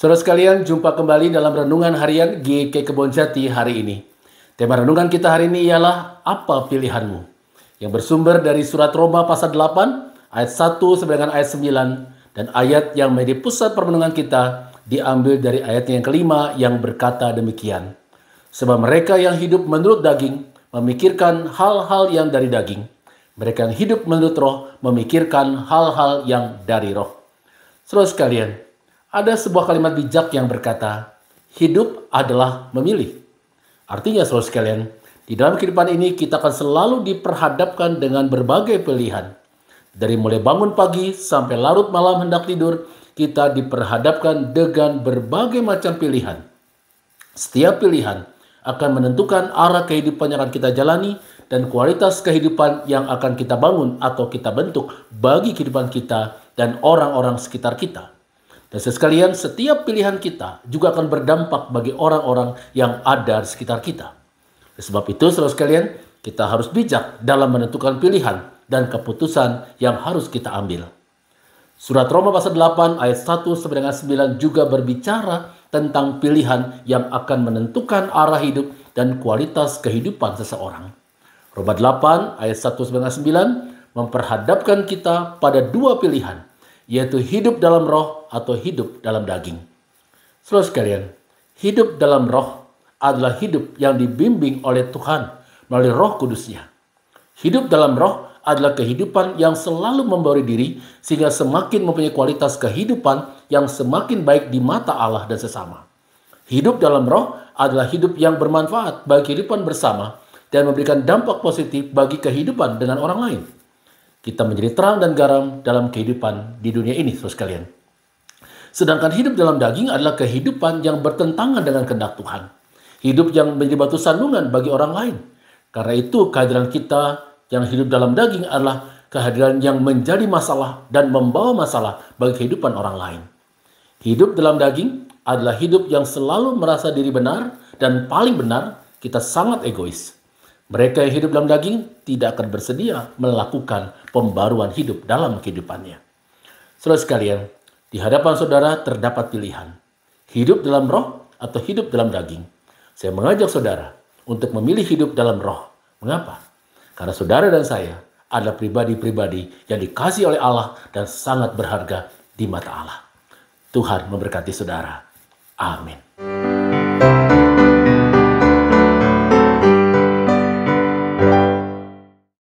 Saudara sekalian, jumpa kembali dalam renungan harian GK Kebonjati hari ini. Tema renungan kita hari ini ialah apa pilihanmu? Yang bersumber dari surat Roma pasal 8 ayat 1 sampai dengan ayat 9 dan ayat yang menjadi pusat permenungan kita diambil dari ayat yang kelima yang berkata demikian. Sebab mereka yang hidup menurut daging memikirkan hal-hal yang dari daging. Mereka yang hidup menurut roh memikirkan hal-hal yang dari roh. Saudara sekalian, ada sebuah kalimat bijak yang berkata, hidup adalah memilih. Artinya, saudara sekalian, di dalam kehidupan ini kita akan selalu diperhadapkan dengan berbagai pilihan. Dari mulai bangun pagi sampai larut malam hendak tidur, kita diperhadapkan dengan berbagai macam pilihan. Setiap pilihan akan menentukan arah kehidupan yang akan kita jalani dan kualitas kehidupan yang akan kita bangun atau kita bentuk bagi kehidupan kita dan orang-orang sekitar kita. Dan sekalian, setiap pilihan kita juga akan berdampak bagi orang-orang yang ada di sekitar kita. Sebab itu, saudara sekalian, kita harus bijak dalam menentukan pilihan dan keputusan yang harus kita ambil. Surat Roma pasal 8 ayat 1 sampai dengan 9 juga berbicara tentang pilihan yang akan menentukan arah hidup dan kualitas kehidupan seseorang. Roma 8 ayat 1 sampai 9 memperhadapkan kita pada dua pilihan – yaitu hidup dalam roh atau hidup dalam daging. Saudara sekalian, hidup dalam roh adalah hidup yang dibimbing oleh Tuhan melalui roh kudusnya. Hidup dalam roh adalah kehidupan yang selalu memberi diri sehingga semakin mempunyai kualitas kehidupan yang semakin baik di mata Allah dan sesama. Hidup dalam roh adalah hidup yang bermanfaat bagi kehidupan bersama dan memberikan dampak positif bagi kehidupan dengan orang lain. Kita menjadi terang dan garam dalam kehidupan di dunia ini, saudara sekalian. Sedangkan hidup dalam daging adalah kehidupan yang bertentangan dengan kehendak Tuhan. Hidup yang menjadi batu sandungan bagi orang lain. Karena itu kehadiran kita yang hidup dalam daging adalah kehadiran yang menjadi masalah dan membawa masalah bagi kehidupan orang lain. Hidup dalam daging adalah hidup yang selalu merasa diri benar dan paling benar, kita sangat egois. Mereka yang hidup dalam daging tidak akan bersedia melakukan pembaruan hidup dalam kehidupannya. Saudara sekalian, di hadapan saudara terdapat pilihan. Hidup dalam roh atau hidup dalam daging. Saya mengajak saudara untuk memilih hidup dalam roh. Mengapa? Karena saudara dan saya adalah pribadi-pribadi yang dikasih oleh Allah dan sangat berharga di mata Allah. Tuhan memberkati saudara. Amin.